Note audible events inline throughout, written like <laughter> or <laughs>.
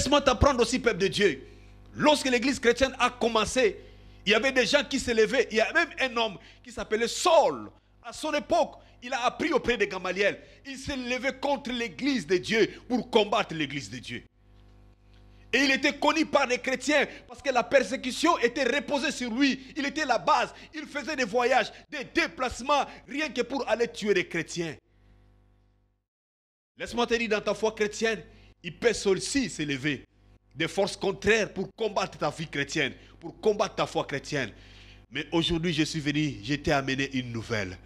Laisse-moi t'apprendre aussi, peuple de Dieu. Lorsque l'église chrétienne a commencé, il y avait des gens qui se levaient. Il y a même un homme qui s'appelait Saul. À son époque, il a appris auprès de Gamaliel. Il s'est levé contre l'église de Dieu pour combattre l'église de Dieu. Et il était connu par les chrétiens parce que la persécution était reposée sur lui. Il était la base. Il faisait des voyages, des déplacements, rien que pour aller tuer les chrétiens. Laisse-moi te dire dans ta foi chrétienne, il peut aussi s'élever des forces contraires pour combattre ta vie chrétienne, pour combattre ta foi chrétienne. Mais aujourd'hui, je suis venu, j'étais amené une nouvelle.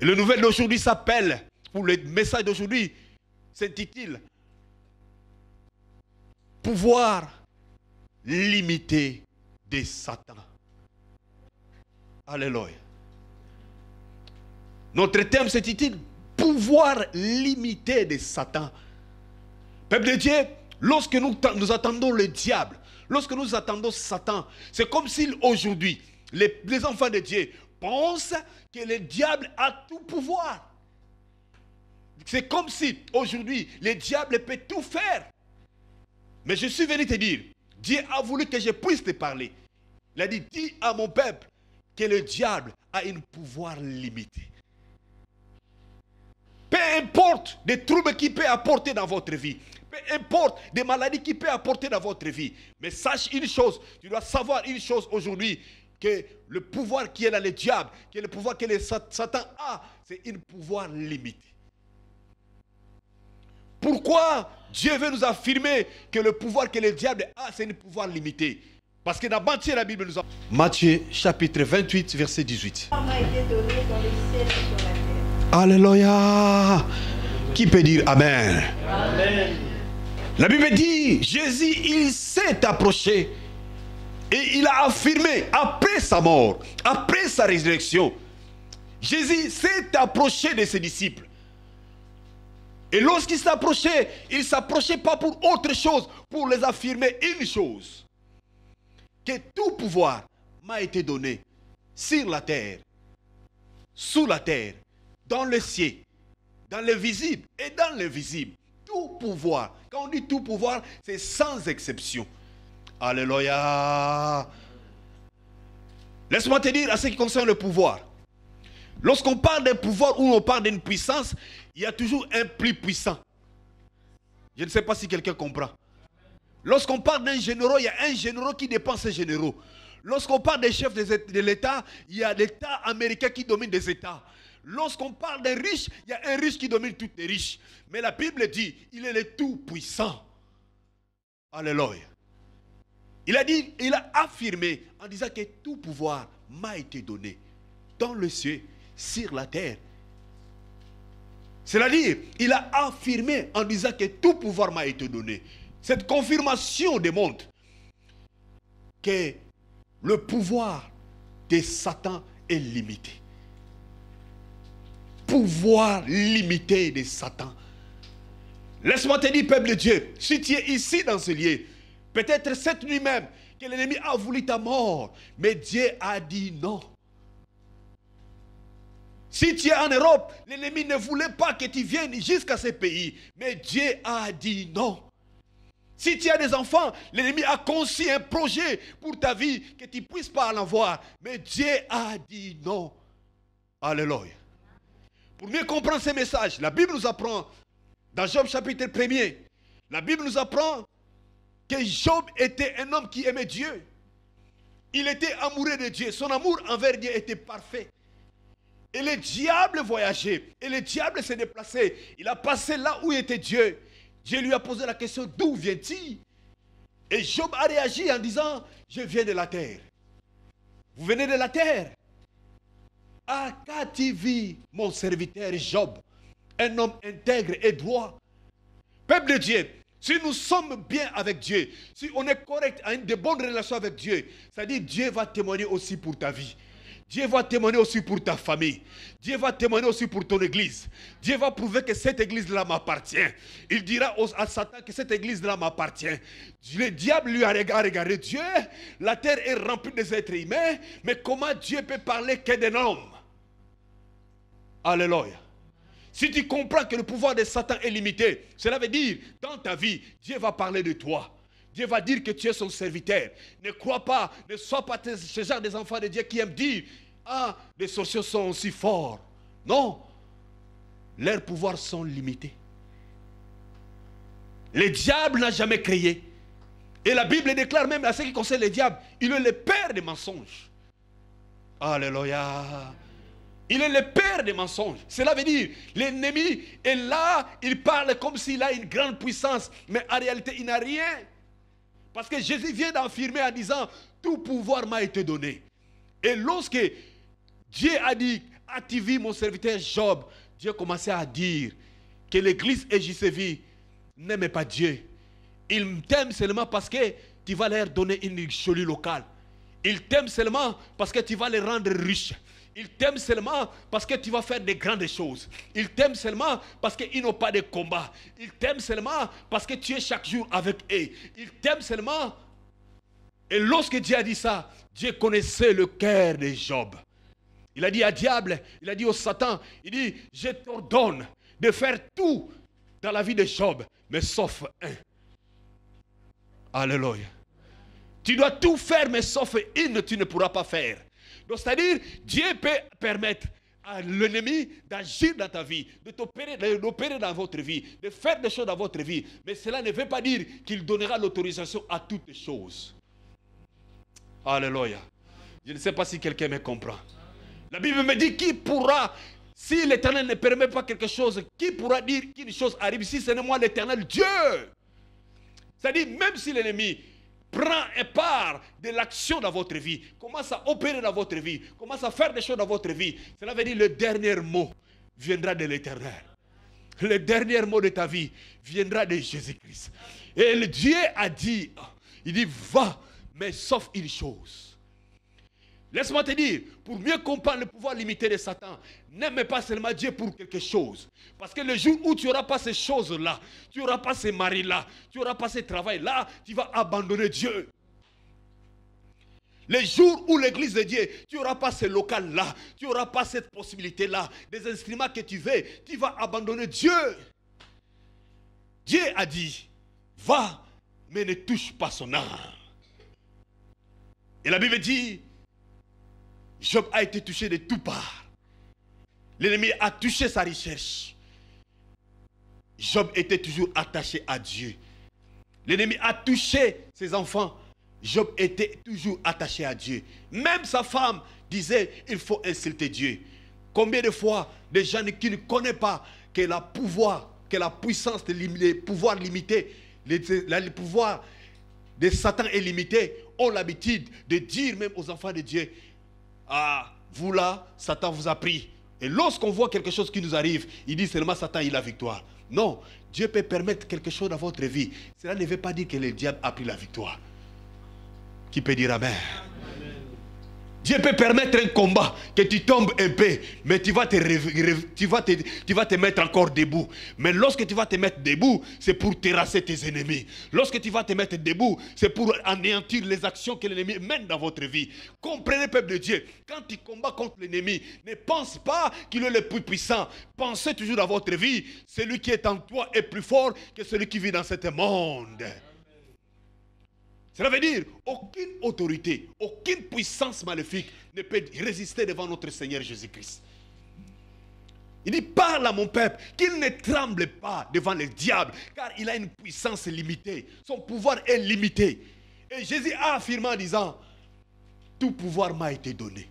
Et la nouvelle d'aujourd'hui s'appelle, pour le message d'aujourd'hui c'est-il s'intitule Pouvoir limiter des Satan. Alléluia. Notre thème s'intitule Pouvoir limité de Satan. Peuple de Dieu, lorsque nous, attendons le diable, lorsque nous attendons Satan, c'est comme si aujourd'hui, les, les enfants de Dieu pensent que le diable a tout pouvoir. C'est comme si aujourd'hui, le diable peut tout faire. Mais je suis venu te dire, Dieu a voulu que je puisse te parler. Il a dit, dis à mon peuple que le diable a un pouvoir limité. Peu importe des troubles qu'il peut apporter dans votre vie. Peu importe des maladies qu'il peut apporter dans votre vie. Mais sache une chose, tu dois savoir une chose aujourd'hui, que le pouvoir qui est dans le diable, que le pouvoir que le Satan a, c'est un pouvoir limité. Pourquoi Dieu veut nous affirmer que le pouvoir que le diable a, c'est un pouvoir limité Parce que dans Matthieu, la Bible nous a... Matthieu chapitre 28, verset 18. Alléluia. Qui peut dire Amen? Amen. La Bible dit, Jésus, il s'est approché et il a affirmé, après sa mort, après sa résurrection, Jésus s'est approché de ses disciples. Et lorsqu'il s'approchait, il ne s'approchait pas pour autre chose, pour les affirmer une chose. Que tout pouvoir m'a été donné sur la terre, sous la terre dans le ciel, dans le visible et dans le visible. Tout pouvoir. Quand on dit tout pouvoir, c'est sans exception. Alléluia. Laisse-moi te dire à ce qui concerne le pouvoir. Lorsqu'on parle d'un pouvoir ou on parle d'une puissance, il y a toujours un plus puissant. Je ne sais pas si quelqu'un comprend. Lorsqu'on parle d'un généraux, il y a un généraux qui dépense ses généraux. Lorsqu'on parle des chefs de l'État, il y a l'État américain qui domine des États. Lorsqu'on parle des riches, il y a un riche qui domine tous les riches. Mais la Bible dit, il est le tout-puissant. Alléluia. Il a dit, il a affirmé en disant que tout pouvoir m'a été donné dans le ciel, sur la terre. C'est-à-dire, il a affirmé en disant que tout pouvoir m'a été donné. Cette confirmation démontre que le pouvoir de Satan est limité pouvoir limité de Satan. Laisse-moi te dire, peuple de Dieu, si tu es ici dans ce lieu, peut-être cette nuit même, que l'ennemi a voulu ta mort, mais Dieu a dit non. Si tu es en Europe, l'ennemi ne voulait pas que tu viennes jusqu'à ce pays, mais Dieu a dit non. Si tu as des enfants, l'ennemi a conçu un projet pour ta vie que tu ne puisses pas en mais Dieu a dit non. Alléluia. Pour mieux comprendre ces messages, la Bible nous apprend, dans Job chapitre 1er, la Bible nous apprend que Job était un homme qui aimait Dieu. Il était amoureux de Dieu. Son amour envers Dieu était parfait. Et le diable voyageait. Et le diable s'est déplacé. Il a passé là où était Dieu. Dieu lui a posé la question, d'où vient-il Et Job a réagi en disant, je viens de la terre. Vous venez de la terre. À qua mon serviteur Job, un homme intègre et droit Peuple de Dieu, si nous sommes bien avec Dieu, si on est correct, à une de relation avec Dieu, c'est-à-dire Dieu va témoigner aussi pour ta vie. Dieu va témoigner aussi pour ta famille. Dieu va témoigner aussi pour ton église. Dieu va prouver que cette église-là m'appartient. Il dira à Satan que cette église-là m'appartient. Le diable lui a regardé Dieu. La terre est remplie des êtres humains. Mais comment Dieu peut parler qu'un homme Alléluia. Si tu comprends que le pouvoir de Satan est limité, cela veut dire, dans ta vie, Dieu va parler de toi. Dieu va dire que tu es son serviteur. Ne crois pas, ne sois pas ce genre des enfants de Dieu qui aiment dire, ah, les sorciers sont aussi forts. Non, leurs pouvoirs sont limités. Le diable n'a jamais créé. Et la Bible déclare même à ceux qui concerne le diable, il est le père des mensonges. Alléluia. Il est le père des mensonges. Cela veut dire, l'ennemi est là, il parle comme s'il a une grande puissance, mais en réalité, il n'a rien. Parce que Jésus vient d'affirmer en disant, tout pouvoir m'a été donné. Et lorsque Dieu a dit, active mon serviteur Job, Dieu commençait à dire que l'église Jessevi n'aimait pas Dieu. Ils t'aiment seulement parce que tu vas leur donner une jolie locale. Ils t'aiment seulement parce que tu vas les rendre riches. Il t'aiment seulement parce que tu vas faire des grandes choses. Il t'aime seulement parce qu'ils n'ont pas de combat. Ils t'aiment seulement parce que tu es chaque jour avec eux. Il t'aime seulement. Et lorsque Dieu a dit ça, Dieu connaissait le cœur de Job. Il a dit à diable, il a dit au Satan, il dit, je t'ordonne de faire tout dans la vie de Job, mais sauf un. Alléluia. Tu dois tout faire, mais sauf une, tu ne pourras pas faire. Donc, c'est-à-dire, Dieu peut permettre à l'ennemi d'agir dans ta vie, de t'opérer, d'opérer dans votre vie, de faire des choses dans votre vie. Mais cela ne veut pas dire qu'il donnera l'autorisation à toutes les choses. Alléluia. Je ne sais pas si quelqu'un me comprend. La Bible me dit qui pourra, si l'Éternel ne permet pas quelque chose, qui pourra dire qu'une chose arrive si ce n'est moi l'Éternel Dieu C'est-à-dire, même si l'ennemi Prends et part de l'action dans votre vie, commence à opérer dans votre vie, commence à faire des choses dans votre vie. Cela veut dire le dernier mot viendra de l'éternel. Le dernier mot de ta vie viendra de Jésus-Christ. Et Dieu a dit, il dit, va, mais sauf une chose Laisse-moi te dire, pour mieux comprendre le pouvoir limité de Satan, n'aime pas seulement Dieu pour quelque chose. Parce que le jour où tu n'auras pas ces choses-là, tu n'auras pas ces maris-là, tu n'auras pas ces travail-là, tu vas abandonner Dieu. Le jour où l'église de Dieu, tu n'auras pas ce local-là, tu n'auras pas cette possibilité-là, des instruments que tu veux, tu vas abandonner Dieu. Dieu a dit, va, mais ne touche pas son âme. Et la Bible dit, Job a été touché de tout parts. L'ennemi a touché sa richesse. Job était toujours attaché à Dieu. L'ennemi a touché ses enfants. Job était toujours attaché à Dieu. Même sa femme disait, il faut insulter Dieu. Combien de fois des gens qui ne connaissent pas que la pouvoir, que la puissance, les pouvoirs limités, les, pouvoir de Satan est limité, ont l'habitude de dire même aux enfants de Dieu, ah, vous là, Satan vous a pris. Et lorsqu'on voit quelque chose qui nous arrive, il dit seulement Satan, il a victoire. Non, Dieu peut permettre quelque chose dans votre vie. Cela ne veut pas dire que le diable a pris la victoire. Qui peut dire Amen. amen. Dieu peut permettre un combat, que tu tombes paix, mais tu vas, te, tu, tu vas te mettre encore debout. Mais lorsque tu vas te mettre debout, c'est pour terrasser tes ennemis. Lorsque tu vas te mettre debout, c'est pour anéantir les actions que l'ennemi mène dans votre vie. Comprenez, peuple de Dieu, quand tu combats contre l'ennemi, ne pense pas qu'il est le plus puissant. Pensez toujours dans votre vie. Celui qui est en toi est plus fort que celui qui vit dans ce monde. Cela veut dire aucune autorité, aucune puissance maléfique ne peut résister devant notre Seigneur Jésus-Christ. Il dit, parle à mon peuple qu'il ne tremble pas devant le diable, car il a une puissance limitée. Son pouvoir est limité. Et Jésus a affirmé en disant, tout pouvoir m'a été donné.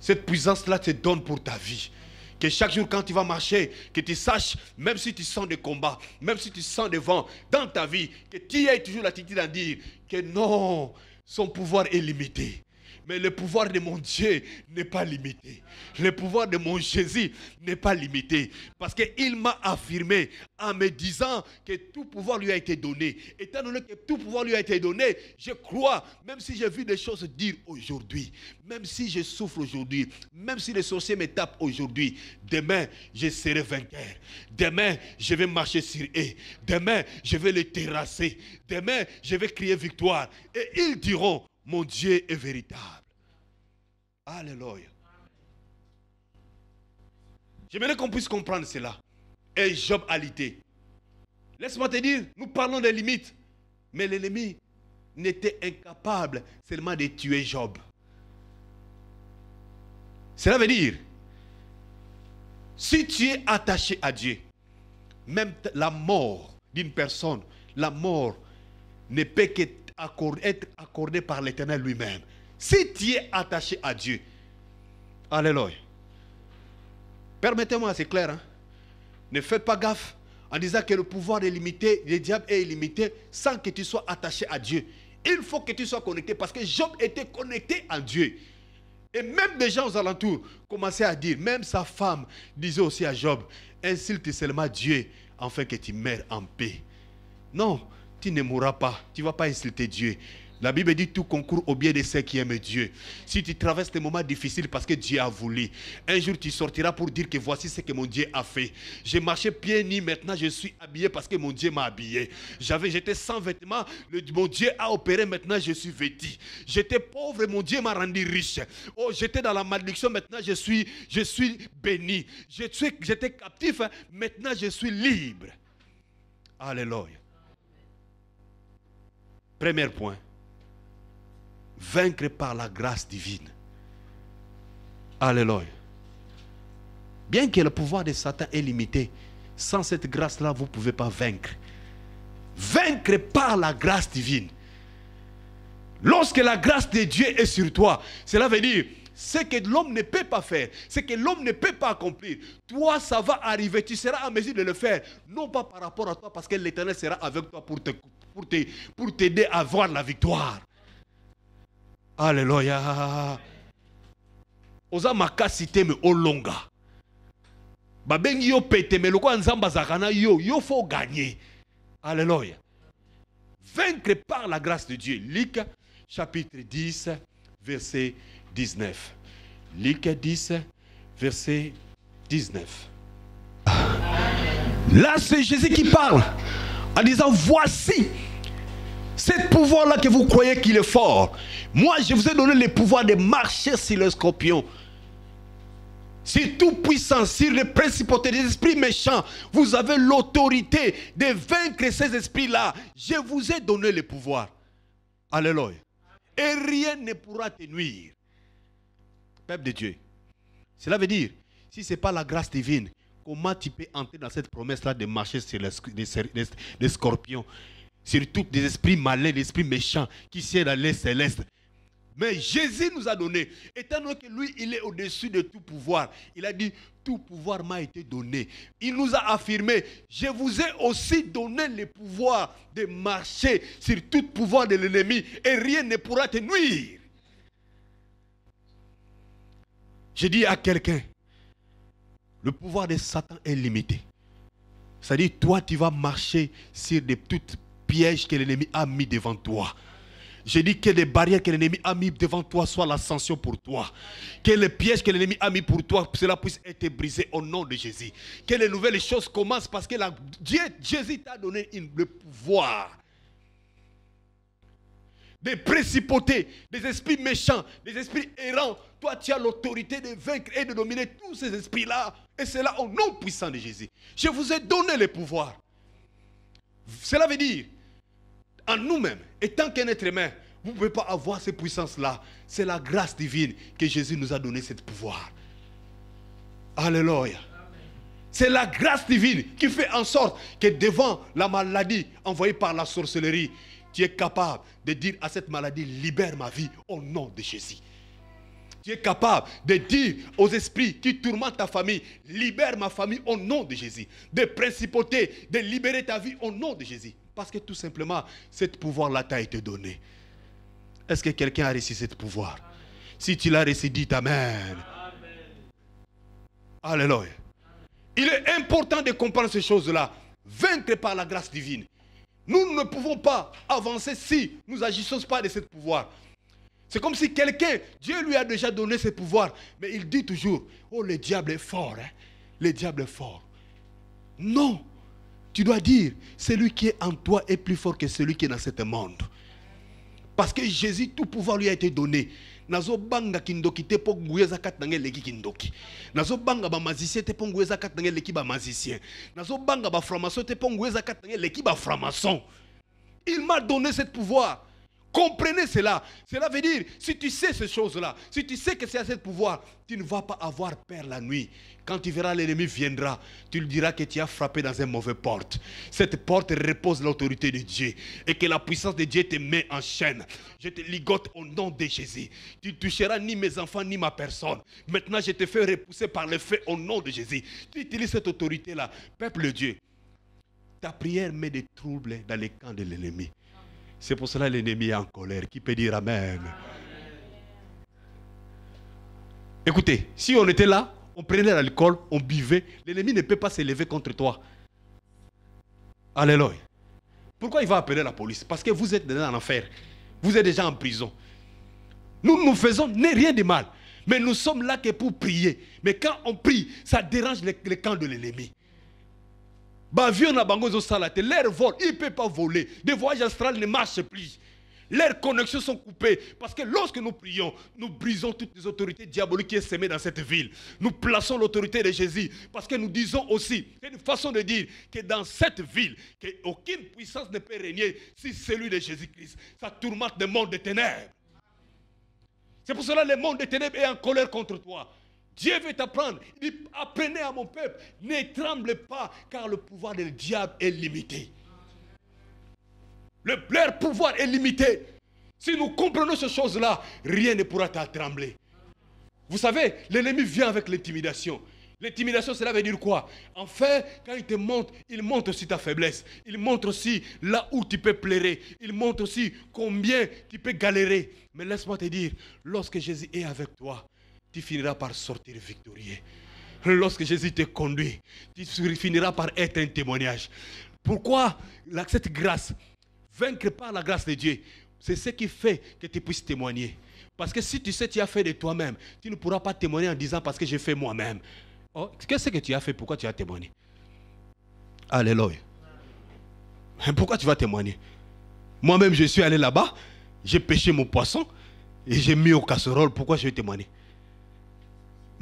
Cette puissance-là te donne pour ta vie. Que chaque jour, quand tu vas marcher, que tu saches, même si tu sens des combats, même si tu sens des vents dans ta vie, que tu aies toujours l'attitude à dire que non, son pouvoir est limité. Mais le pouvoir de mon Dieu n'est pas limité. Le pouvoir de mon Jésus n'est pas limité. Parce qu'il m'a affirmé en me disant que tout pouvoir lui a été donné. Étant donné que tout pouvoir lui a été donné, je crois, même si j'ai vu des choses dire aujourd'hui, même si je souffre aujourd'hui, même si les sorciers me tapent aujourd'hui, demain, je serai vainqueur. Demain, je vais marcher sur eux. Demain, je vais les terrasser. Demain, je vais crier victoire. Et ils diront, mon Dieu est véritable. Alléluia. J'aimerais qu'on puisse comprendre cela. Et Job alité. Laisse-moi te dire, nous parlons des limites. Mais l'ennemi n'était incapable seulement de tuer Job. Cela veut dire, si tu es attaché à Dieu, même la mort d'une personne, la mort ne peut que accordé, accordé par l'Éternel lui-même. Si tu es attaché à Dieu. Alléluia. Permettez-moi, c'est clair. Hein. Ne faites pas gaffe en disant que le pouvoir est limité, le diable est illimité, sans que tu sois attaché à Dieu. Il faut que tu sois connecté parce que Job était connecté à Dieu. Et même des gens aux alentours commençaient à dire, même sa femme disait aussi à Job, insulte seulement Dieu afin que tu meurs en paix. Non, tu ne mourras pas. Tu ne vas pas insulter Dieu. La Bible dit tout concourt au bien de ceux qui aiment Dieu. Si tu traverses des moments difficiles parce que Dieu a voulu, un jour tu sortiras pour dire que voici ce que mon Dieu a fait. J'ai marché pieds nus, maintenant je suis habillé parce que mon Dieu m'a habillé. J'avais, j'étais sans vêtements, le, mon Dieu a opéré, maintenant je suis vêtu. J'étais pauvre, mon Dieu m'a rendu riche. Oh, j'étais dans la malédiction, maintenant je suis, je suis béni. J'étais captif, hein. maintenant je suis libre. Alléluia. Premier point, vaincre par la grâce divine. Alléluia. Bien que le pouvoir de Satan est limité, sans cette grâce-là, vous ne pouvez pas vaincre. Vaincre par la grâce divine. Lorsque la grâce de Dieu est sur toi, cela veut dire ce que l'homme ne peut pas faire, ce que l'homme ne peut pas accomplir, toi, ça va arriver. Tu seras en mesure de le faire. Non pas par rapport à toi, parce que l'Éternel sera avec toi pour t'aider pour te, pour à avoir la victoire. Alléluia. oza makasi me olonga babengi yo pete mais yo yo faut gagner. Alléluia. vaincre par la grâce de dieu Luc chapitre 10 verset 19. Luc 10, verset 19. Là, c'est Jésus qui parle en disant, voici ce pouvoir-là que vous croyez qu'il est fort. Moi, je vous ai donné le pouvoir de marcher sur le scorpion. C'est tout puissant, sur les principautés des esprits méchants, vous avez l'autorité de vaincre ces esprits-là. Je vous ai donné le pouvoir. Alléluia. Et rien ne pourra te nuire de Dieu. Cela veut dire, si ce n'est pas la grâce divine, comment tu peux entrer dans cette promesse-là de marcher sur les, scorpions, sur tous les esprits malins, les esprits méchants qui siègent dans les céleste mais Jésus nous a donné, étant donné que lui, il est au-dessus de tout pouvoir, il a dit, tout pouvoir m'a été donné. Il nous a affirmé, je vous ai aussi donné le pouvoir de marcher sur tout pouvoir de l'ennemi et rien ne pourra te nuire. J'ai dit à quelqu'un, le pouvoir de Satan est limité. C'est-à-dire, toi, tu vas marcher sur des toutes pièges que l'ennemi a mis devant toi. J'ai dit que les barrières que l'ennemi a mis devant toi soient l'ascension pour toi. Que les pièges que l'ennemi a mis pour toi, cela puisse être brisé au nom de Jésus. Que les nouvelles choses commencent parce que la, Jésus t'a donné le pouvoir des principautés, des esprits méchants, des esprits errants. Toi, tu as l'autorité de vaincre et de dominer tous ces esprits-là. Et c'est là au nom puissant de Jésus. Je vous ai donné le pouvoir. Cela veut dire, en nous-mêmes, tant qu'un être humain, vous ne pouvez pas avoir ces puissances-là. C'est la grâce divine que Jésus nous a donné ce pouvoir. Alléluia. C'est la grâce divine qui fait en sorte que devant la maladie envoyée par la sorcellerie, tu es capable de dire à cette maladie, libère ma vie au nom de Jésus. Tu es capable de dire aux esprits qui tourmentent ta famille, libère ma famille au nom de Jésus. Des principautés, de libérer ta vie au nom de Jésus. Parce que tout simplement, ce pouvoir-là t'a été donné. Est-ce que quelqu'un a réussi ce pouvoir Si tu l'as reçu, dis Amen. mère. Alléluia. Il est important de comprendre ces choses-là. Vaincre par la grâce divine. Nous ne pouvons pas avancer si nous n'agissons pas de ce pouvoir. C'est comme si quelqu'un, Dieu lui a déjà donné ce pouvoir, mais il dit toujours, oh le diable est fort, hein. le diable est fort. Non, tu dois dire, celui qui est en toi est plus fort que celui qui est dans ce monde. Parce que Jésus, tout pouvoir lui a été donné nazobanga kindoki te po nguya kindoki nazobanga bamazisien te mpo nguya eza kati ba ngai nazo banga nazobanga framason te po nguya eza kati na il m'a donné ce pouvoir Comprenez cela. Cela veut dire, si tu sais ces choses-là, si tu sais que c'est à ce pouvoir, tu ne vas pas avoir peur la nuit. Quand tu verras l'ennemi viendra, tu lui diras que tu as frappé dans une mauvaise porte. Cette porte repose l'autorité de Dieu et que la puissance de Dieu te met en chaîne. Je te ligote au nom de Jésus. Tu ne toucheras ni mes enfants ni ma personne. Maintenant, je te fais repousser par le feu au nom de Jésus. Tu utilises cette autorité-là. Peuple de Dieu, ta prière met des troubles dans les camps de l'ennemi. C'est pour cela l'ennemi est en colère. Qui peut dire Amen Écoutez, si on était là, on prenait l'alcool, on buvait, l'ennemi ne peut pas s'élever contre toi. Alléluia. Pourquoi il va appeler la police Parce que vous êtes dans l'enfer. Vous êtes déjà en prison. Nous, nous faisons rien de mal. Mais nous sommes là que pour prier. Mais quand on prie, ça dérange les camps de l'ennemi na L'air vole, il ne peut pas voler. Des voyages astrales ne marchent plus. Leurs connexions sont coupées. Parce que lorsque nous prions, nous brisons toutes les autorités diaboliques qui sont semées dans cette ville. Nous plaçons l'autorité de Jésus. Parce que nous disons aussi, c'est une façon de dire que dans cette ville, que aucune puissance ne peut régner si celui de Jésus-Christ. Ça tourmente le monde des ténèbres. C'est pour cela que le monde des ténèbres est en colère contre toi. Dieu veut t'apprendre. Il dit, apprenez à mon peuple, ne tremblez pas, car le pouvoir du diable est limité. Le, leur pouvoir est limité. Si nous comprenons ces choses-là, rien ne pourra t'attrembler. Vous savez, l'ennemi vient avec l'intimidation. L'intimidation, cela veut dire quoi En fait, quand il te montre, il montre aussi ta faiblesse. Il montre aussi là où tu peux pleurer. Il montre aussi combien tu peux galérer. Mais laisse-moi te dire, lorsque Jésus est avec toi, tu finiras par sortir victorieux. Lorsque Jésus te conduit, tu finiras par être un témoignage. Pourquoi cette grâce Vaincre par la grâce de Dieu, c'est ce qui fait que tu puisses témoigner. Parce que si tu sais que tu as fait de toi-même, tu ne pourras pas témoigner en disant parce que j'ai fait moi-même. Oh, Qu'est-ce que tu as fait Pourquoi tu as témoigné Alléluia. Pourquoi tu vas témoigner Moi-même, je suis allé là-bas, j'ai pêché mon poisson et j'ai mis au casserole. Pourquoi je vais témoigner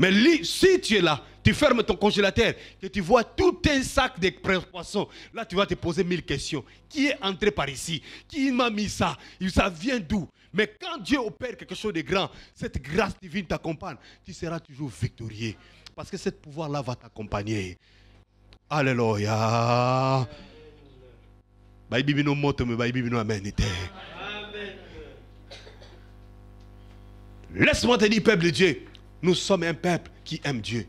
mais si tu es là, tu fermes ton congélateur que tu vois tout un sac de poissons. Là, tu vas te poser mille questions. Qui est entré par ici Qui m'a mis ça Ça vient d'où Mais quand Dieu opère quelque chose de grand, cette grâce divine t'accompagne. Tu seras toujours victorieux. Parce que ce pouvoir-là va t'accompagner. Alléluia. Laisse-moi te dire, peuple de Dieu, nous sommes un peuple qui aime Dieu.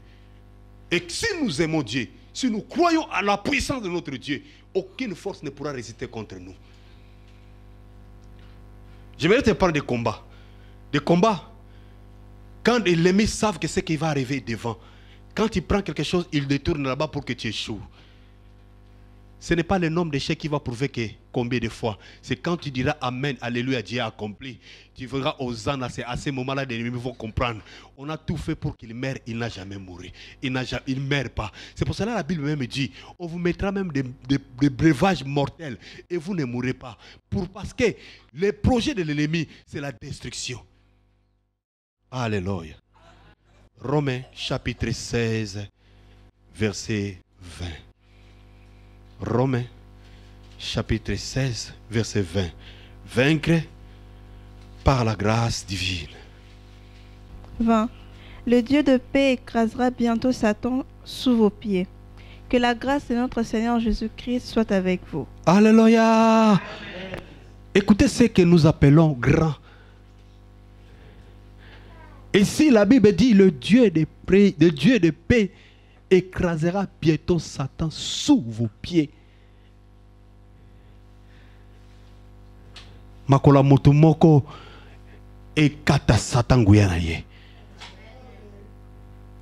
Et si nous aimons Dieu, si nous croyons à la puissance de notre Dieu, aucune force ne pourra résister contre nous. Je vais te parler des combats. Des combats. Quand les ennemis savent que ce qui va arriver devant, quand il prend quelque chose, il détourne là-bas pour que tu échoues. Ce n'est pas le nombre d'échecs qui va prouver que combien de fois. C'est quand tu diras Amen, Alléluia, Dieu a accompli. Tu verras aux ânes, à ce moment-là, les ennemis vont comprendre. On a tout fait pour qu'il meure, il n'a jamais mouru. Il ne meurt pas. C'est pour cela que la Bible même dit, on vous mettra même des, breuvages mortels et vous ne mourrez pas. Pour, parce que le projet de l'ennemi, c'est la destruction. Alléluia. Romains chapitre 16, verset 20. Romains chapitre 16, verset 20. Vaincre par la grâce divine. 20. Le Dieu de paix écrasera bientôt Satan sous vos pieds. Que la grâce de notre Seigneur Jésus-Christ soit avec vous. Alléluia. Écoutez ce que nous appelons grand. et si la Bible dit le Dieu le Dieu de paix écrasera bientôt Satan sous vos pieds. ekata satan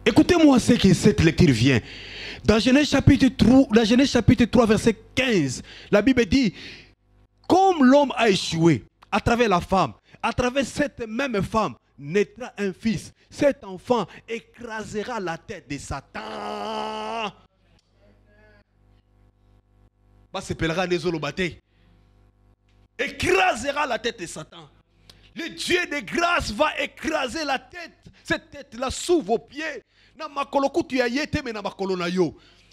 écoutez-moi ce que cette lecture vient dans chapitre 3, dans Genèse chapitre 3 verset 15 la Bible dit comme l'homme a échoué à travers la femme à travers cette même femme naîtra un fils. Cet enfant écrasera la tête de Satan. Bah, s'appellera les Écrasera la tête de Satan. Le Dieu de grâce va écraser la tête. Cette tête-là sous vos pieds.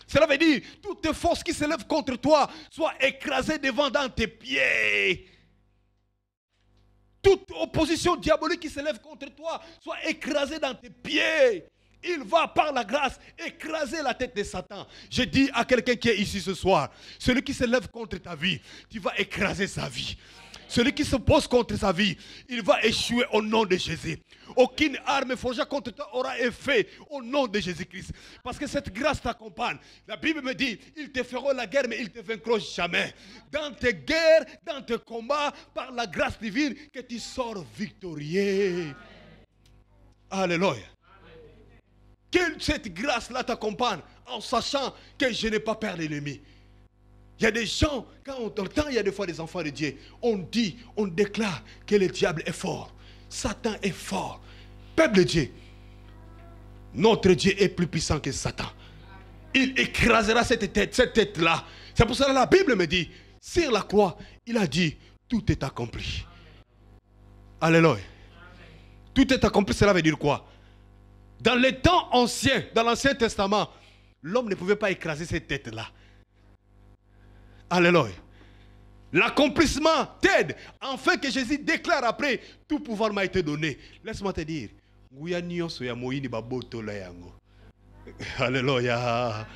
Cela veut dire, toutes les forces qui s'élèvent contre toi soient écrasées devant dans tes pieds toute opposition diabolique qui se lève contre toi soit écrasée dans tes pieds. Il va par la grâce écraser la tête de Satan. Je dis à quelqu'un qui est ici ce soir, celui qui se lève contre ta vie, tu vas écraser sa vie. Celui qui se pose contre sa vie, il va échouer au nom de Jésus. Aucune arme forgée contre toi aura effet au nom de Jésus-Christ. Parce que cette grâce t'accompagne. La Bible me dit, ils te feront la guerre, mais ils ne te vaincront jamais. Dans tes guerres, dans tes combats, par la grâce divine, que tu sors victorieux. Alléluia. Que cette grâce-là t'accompagne en sachant que je n'ai pas peur l'ennemi. Il y a des gens, quand on entend, il y a des fois des enfants de Dieu, on dit, on déclare que le diable est fort. Satan est fort. Peuple de Dieu, notre Dieu est plus puissant que Satan. Il écrasera cette tête, cette tête-là. C'est pour cela que la Bible me dit, sur la croix, il a dit, tout est accompli. Alléluia. Tout est accompli, cela veut dire quoi Dans les temps anciens, dans l'Ancien Testament, l'homme ne pouvait pas écraser cette tête-là. Alléluia. L'accomplissement t'aide. Enfin que Jésus déclare après, tout pouvoir m'a été donné. Laisse-moi te dire. Alléluia.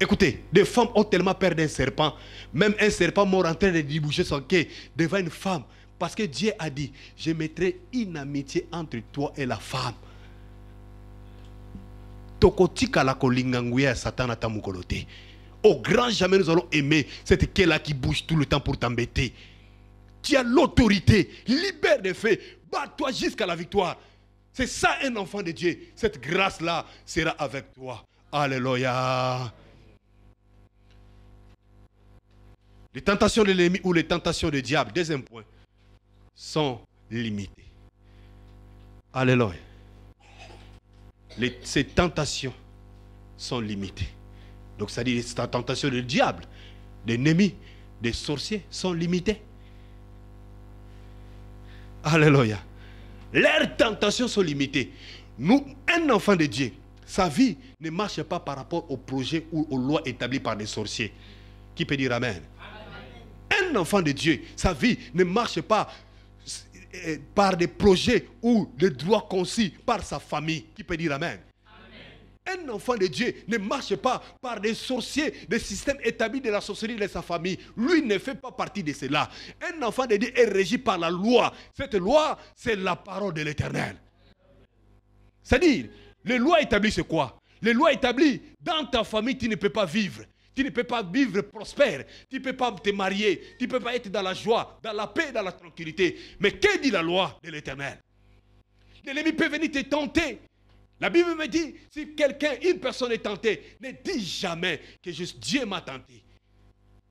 écoutez des femmes ont tellement peur d'un serpent même un serpent mort en train de déboucher son quai devant une femme parce que dieu a dit je mettrai une amitié entre toi et la femme au grand jamais nous allons aimer cette qu'elle là qui bouge tout le temps pour t'embêter tu as l'autorité libère des faits bats-toi jusqu'à la victoire c'est ça un enfant de Dieu cette grâce là sera avec toi alléluia les tentations de l'ennemi ou les tentations de diable deuxième point sont limitées alléluia ces tentations sont limitées. Donc, ça dit, ces tentations du diable, des ennemis, des sorciers sont limitées. Alléluia. Leurs tentations sont limitées. Nous, un enfant de Dieu, sa vie ne marche pas par rapport aux projets ou aux lois établies par des sorciers. Qui peut dire amen. Un enfant de Dieu, sa vie ne marche pas par des projets ou des droits concis par sa famille. Qui peut dire Amen? Un enfant de Dieu ne marche pas par des sorciers, des systèmes établis de la sorcellerie de sa famille. Lui ne fait pas partie de cela. Un enfant de Dieu est régi par la loi. Cette loi, c'est la parole de l'Éternel. C'est-à-dire, les lois établies, c'est quoi Les lois établies, dans ta famille, tu ne peux pas vivre. Tu ne peux pas vivre prospère. Tu ne peux pas te marier. Tu ne peux pas être dans la joie, dans la paix, dans la tranquillité. Mais que dit la loi de l'éternel L'ennemi peut venir te tenter. La Bible me dit, si quelqu'un, une personne est tentée, ne dis jamais que Dieu m'a tenté.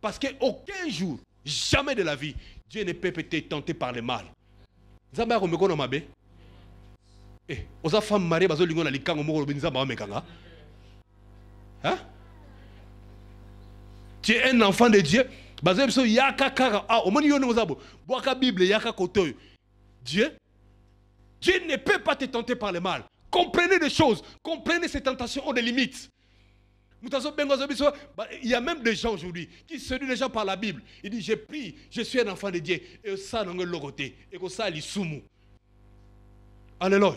Parce qu'aucun jour, jamais de la vie, Dieu ne peut être tenté par le mal tu es un enfant de Dieu dieu dieu ne peut pas te tenter par le mal comprenez les choses comprenez ces tentations ont des limites bah, il y a même des gens aujourd'hui qui se les gens par la Bible. Il dit, je prie, je suis un enfant de Dieu. Et ça, dans le Et que ça, il Alléluia.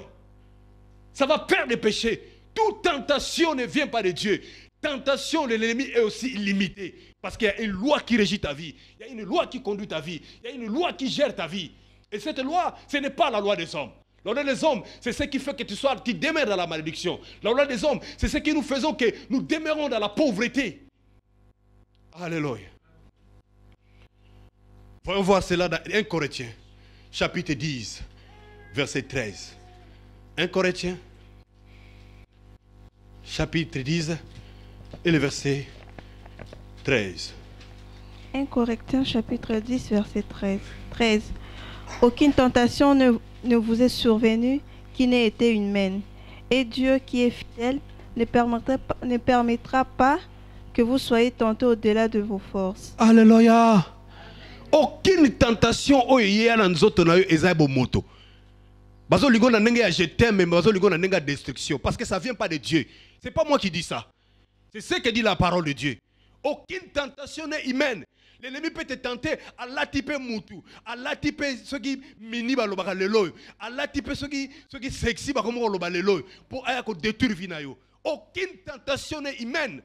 Ça va perdre les péchés. Toute tentation ne vient pas de Dieu tentation de l'ennemi est aussi illimitée. Parce qu'il y a une loi qui régit ta vie. Il y a une loi qui conduit ta vie. Il y a une loi qui gère ta vie. Et cette loi, ce n'est pas la loi des hommes. La loi des hommes, c'est ce qui fait que tu sois, tu demeures dans la malédiction. La loi des hommes, c'est ce qui nous fait que nous demeurons dans la pauvreté. Alléluia. Voyons voir cela dans 1 Corinthiens, chapitre 10, verset 13. 1 Corinthiens, chapitre 10, et le verset 13. 1 chapitre 10 verset 13. 13. Aucune tentation ne, ne vous est survenue qui n'ait été humaine. Et Dieu qui est fidèle ne permettra, ne permettra pas que vous soyez tenté au-delà de vos forces. Alléluia. Aucune tentation oh, na mais destruction parce que ça vient pas de Dieu. C'est pas moi qui dis ça. C'est ce que dit la parole de Dieu. Aucune tentation n'est humaine. L'ennemi peut te tenter à type moutou, à type ce qui mini minimes, à la ce qui ce qui sexy pour aller ko détruire vinayo. Aucune tentation n'est humaine.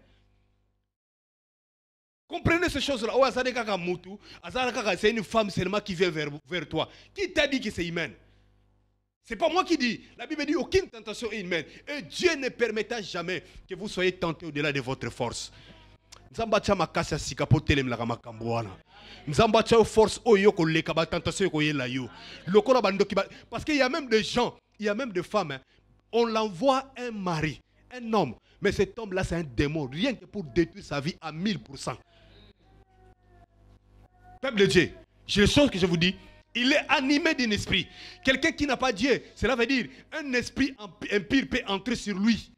Comprenez ces choses-là. Oh, kaka mutu c'est une femme seulement qui vient vers, vers toi. Qui t'a dit que c'est humaine c'est pas moi qui dis. La Bible dit aucune tentation est humaine. Et Dieu ne permettra jamais que vous soyez tentés au-delà de votre force. parce qu'il y a même des gens il y a même des femmes hein. on l'envoie un mari un homme mais cet homme là c'est un démon rien que pour détruire sa vie à 1000% peuple de dieu j'ai une chose que je vous dis il est animé d'un esprit. Quelqu'un qui n'a pas Dieu, cela veut dire un esprit impire peut entrer sur lui.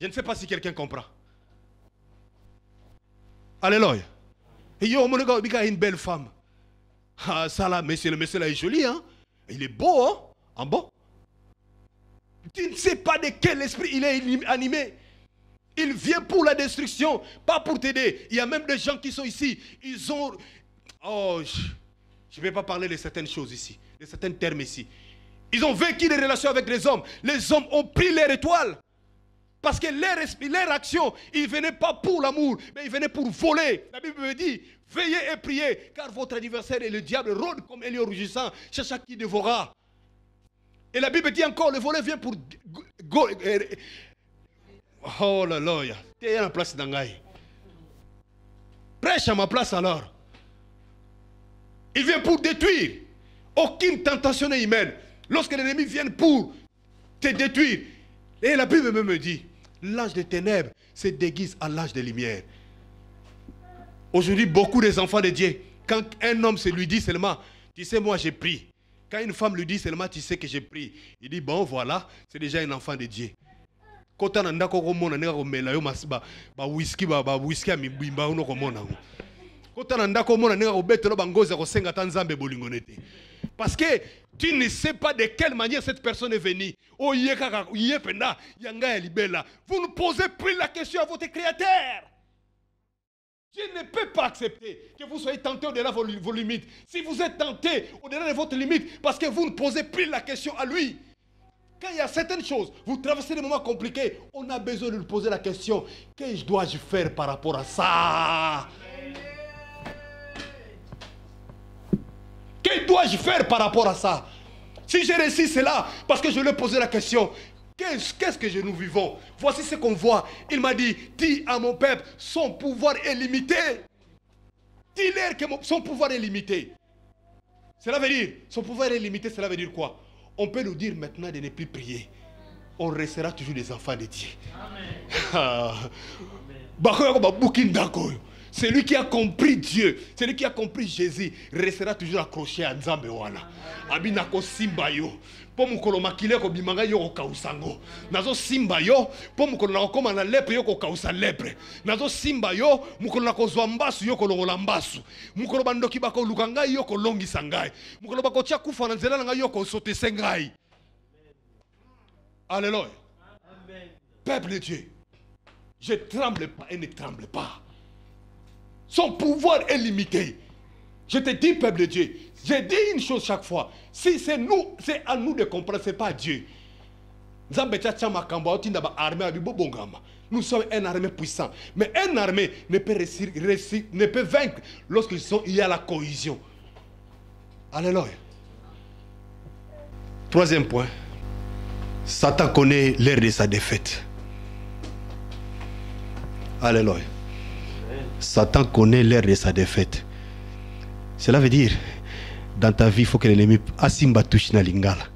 Je ne sais pas si quelqu'un comprend. Alléluia. Et yo, mon gars, une belle femme. Ah, ça là, monsieur, le monsieur là est joli, hein. Il est beau, hein. En bon. Tu ne sais pas de quel esprit il est animé. Il vient pour la destruction, pas pour t'aider. Il y a même des gens qui sont ici. Ils ont. Oh, je ne vais pas parler de certaines choses ici, de certains termes ici. Ils ont vécu des relations avec les hommes. Les hommes ont pris leur étoile. Parce que leur, leur action, ils ne venaient pas pour l'amour, mais ils venaient pour voler. La Bible me dit, veillez et priez, car votre adversaire et le diable, rôde comme Elion rugissant, cherchant qui dévorera. Et la Bible dit encore, le voler vient pour... Eh, eh, oh là là, t'es la place d'Angaï. Prêche à ma place alors. Il vient pour détruire. Aucune tentation n'est humaine. Lorsque l'ennemi vient pour te détruire, et la Bible même dit, l'âge des ténèbres se déguise à l'âge des lumières. Aujourd'hui, beaucoup des enfants de Dieu, quand un homme se lui dit seulement, tu sais, moi j'ai pris. Quand une femme lui dit seulement, tu sais que j'ai pris, il dit, bon voilà, c'est déjà un enfant de Dieu. Quand on a un parce que tu ne sais pas de quelle manière cette personne est venue vous ne posez plus la question à votre créateur Je ne peux pas accepter que vous soyez tenté au-delà de vos, limites. Si vous êtes tenté au-delà de votre limite, parce que vous ne posez plus la question à lui. Quand il y a certaines choses, vous traversez des moments compliqués, on a besoin de lui poser la question, que dois-je faire par rapport à ça dois-je faire par rapport à ça Si j'ai réussi cela, parce que je lui ai posé la question, Qu'est-ce que nous vivons Voici ce qu'on voit. Il m'a dit, dis à mon peuple, son pouvoir est limité. Dis-leur que son pouvoir est limité. Cela veut dire, son pouvoir est limité, cela veut dire quoi On peut nous dire maintenant de ne plus prier. On restera toujours des enfants de Dieu. Amen. <laughs> Ah. Celui qui a compris Dieu, celui qui a compris Jésus, restera toujours accroché à Nzambe wana. Abina ko simba yo. mpo mokolo makila ekobimanga yo kausango. pour simba yo mpo mokolo nakokóma na lepre yo kokausa lepre simba yo mon nakozwa mbasu yo kolongola mbasu Mukolo bandoki Bako lukangai yo sangai. Mukolo bako tia kufa na nzela yo sote alléluia peuple de dieu je tremble pas et ne tremble pas son pouvoir est limité. Je te dis, peuple de Dieu, j'ai dit une chose chaque fois. Si c'est nous, c'est à nous de comprendre, ce n'est pas Dieu. Nous sommes une armée puissante. Mais une armée ne peut, ne peut vaincre lorsqu'il y a la cohésion. Alléluia. Troisième point. Satan connaît l'ère de sa défaite. Alléluia. Satan connaît l'heure de sa défaite. Cela veut dire, dans ta vie, il faut que l'ennemi asimba touche na lingala.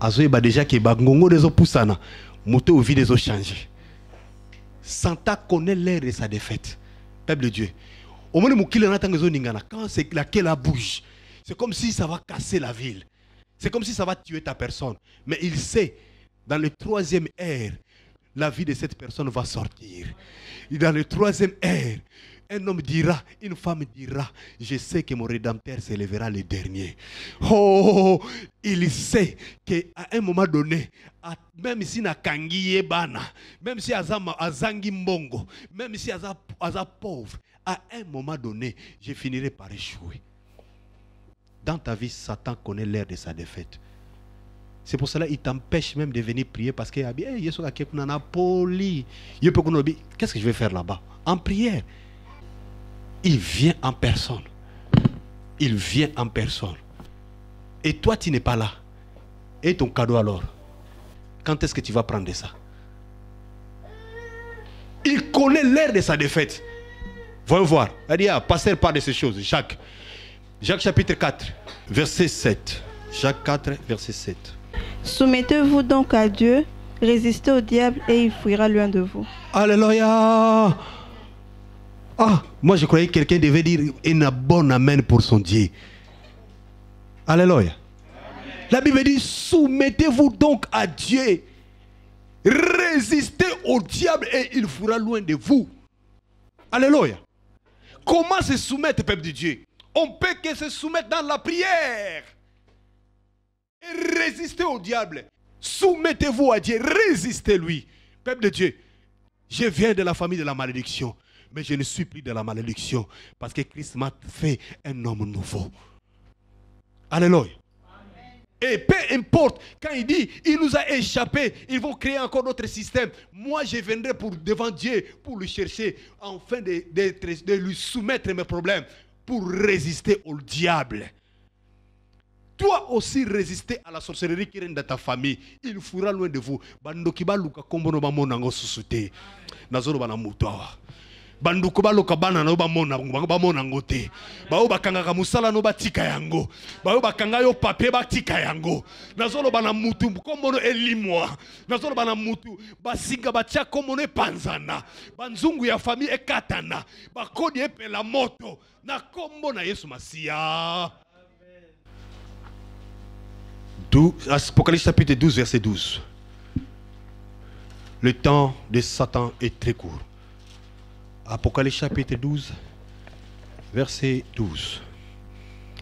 Azoeba déjà que des dezo poussana, moto ou vie dezo changer. Satan connaît l'heure de sa défaite. Peuple de Dieu. Au moment où il en attend ningana, quand c'est laquelle la bouge, c'est comme si ça va casser la ville. C'est comme si ça va tuer ta personne. Mais il sait, dans le troisième air, la vie de cette personne va sortir. Et dans le troisième air, un homme dira, une femme dira, je sais que mon Rédempteur s'élèvera le dernier. Oh, il sait qu'à un moment donné, même si un Yebana, même si a Azangi Mbongo, même si pauvre, à un moment donné, je finirai par échouer. Dans ta vie, Satan connaît l'ère de sa défaite. C'est pour cela qu'il t'empêche même de venir prier parce qu'il eh, a dit Qu'est-ce que je vais faire là-bas En prière. Il vient en personne. Il vient en personne. Et toi, tu n'es pas là. Et ton cadeau alors Quand est-ce que tu vas prendre ça Il connaît l'air de sa défaite. Voyons voir. Il dit, ah, passer par de ces choses. Jacques. Jacques chapitre 4, verset 7. Jacques 4, verset 7. Soumettez-vous donc à Dieu, résistez au diable et il fuira loin de vous. Alléluia. Ah, moi je croyais que quelqu'un devait dire une bonne amen pour son Dieu. Alléluia. La Bible dit, soumettez-vous donc à Dieu. Résistez au diable et il fuira loin de vous. Alléluia. Comment se soumettre, peuple de Dieu On peut que se soumettre dans la prière. Et résistez au diable. Soumettez-vous à Dieu. Résistez-lui. Peuple de Dieu, je viens de la famille de la malédiction. Mais je ne suis plus de la malédiction. Parce que Christ m'a fait un homme nouveau. Alléluia. Et peu importe, quand il dit, il nous a échappé, ils vont créer encore d'autres systèmes. Moi, je viendrai pour, devant Dieu pour lui chercher, enfin de, de, lui soumettre mes problèmes, pour résister au diable toi aussi résister à la sorcellerie qui règne dans ta famille il fuira loin de vous bandoki baluka kombo no bamona ngo susu te bana na moto baluka bana no bamona ba mona. ngo te baoyo bakangaka musala no batika yango Ba bakanga yo papie batika yango Nazolo bana mutu kombo elimwa bana bana mutu basinga batia kombo panzana. banzungu ya famille ekatana bakodi epela moto na kombo na yesu Masia. Apocalypse chapitre 12, verset 12. Le temps de Satan est très court. Apocalypse chapitre 12, verset 12.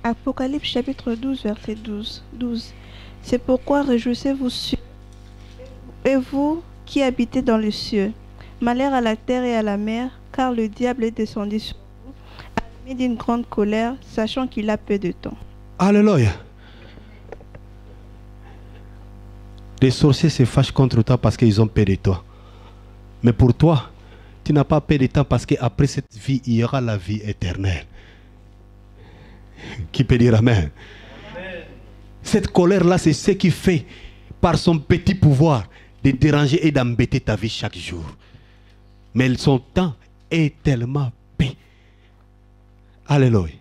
Apocalypse chapitre 12, verset 12. 12. C'est pourquoi réjouissez-vous et vous qui habitez dans les cieux. Malheur à la terre et à la mer, car le diable est descendu sur vous, armé d'une grande colère, sachant qu'il a peu de temps. Alléluia. Les sorciers se fâchent contre toi parce qu'ils ont peur de toi. Mais pour toi, tu n'as pas peur de temps parce qu'après cette vie, il y aura la vie éternelle. Qui peut dire Amen, Cette colère-là, c'est ce qui fait, par son petit pouvoir, de déranger et d'embêter ta vie chaque jour. Mais son temps est tellement paix. Alléluia.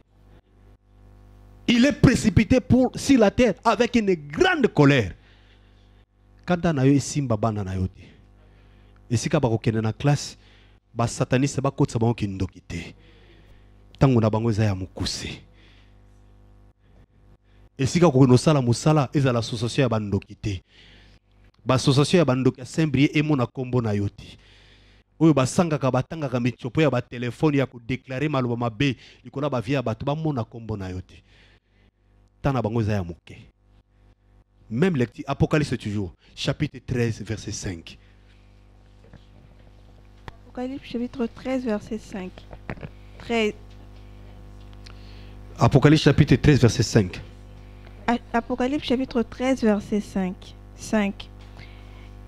Il est précipité pour, sur la terre avec une grande colère. kanda na yo esimba bana na yo te esika bakokende na klase basataniste bakotisa bango kindoki te ntango na bango eza ya mokuse esika okokende osala mosala ezala association ya bandoki te baassociation ya bandoki ya saint brie emona nkombo na yo te oyo basangaka batangaka micopo ya batelefone ya kodeklare maloba mabe likolo ya bavie ya bato bamona nkombo na yo te ntan na bango eza ya moke Même lecture, Apocalypse toujours, chapitre 13, verset 5. Apocalypse chapitre 13, verset 5. Apocalypse chapitre 13, verset 5. Apocalypse chapitre 13, verset 5. 5.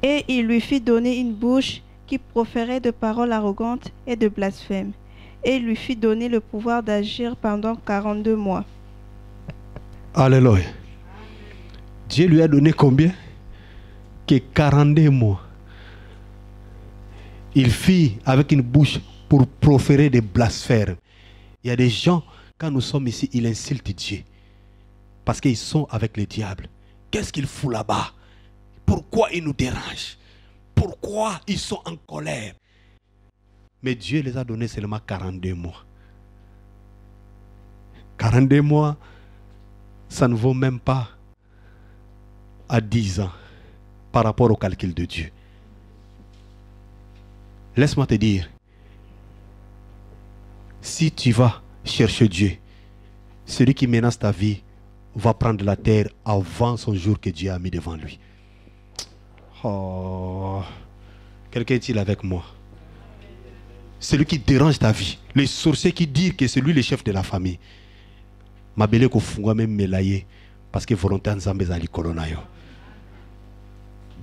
Et il lui fit donner une bouche qui proférait de paroles arrogantes et de blasphèmes. Et il lui fit donner le pouvoir d'agir pendant 42 mois. Alléluia. Dieu lui a donné combien Que 42 mois. Il fit avec une bouche pour proférer des blasphèmes. Il y a des gens, quand nous sommes ici, ils insultent Dieu. Parce qu'ils sont avec le diable. Qu'est-ce qu'ils font là-bas Pourquoi ils nous dérangent Pourquoi ils sont en colère Mais Dieu les a donné seulement 42 mois. 42 mois, ça ne vaut même pas à 10 ans par rapport au calcul de Dieu. Laisse-moi te dire, si tu vas chercher Dieu, celui qui menace ta vie va prendre la terre avant son jour que Dieu a mis devant lui. Oh, quelqu'un est-il avec moi Celui qui dérange ta vie, les sorciers qui disent que c'est lui le chef de la famille. Mabele même melaye parce que volontaire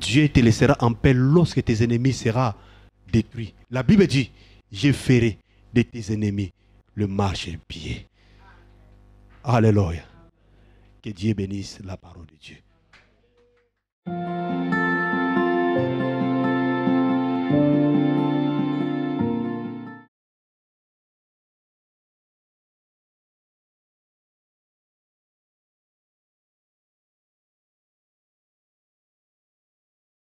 Dieu te laissera en paix lorsque tes ennemis seront détruits. La Bible dit, je ferai de tes ennemis le marche-pied. Alléluia. Que Dieu bénisse la parole de Dieu.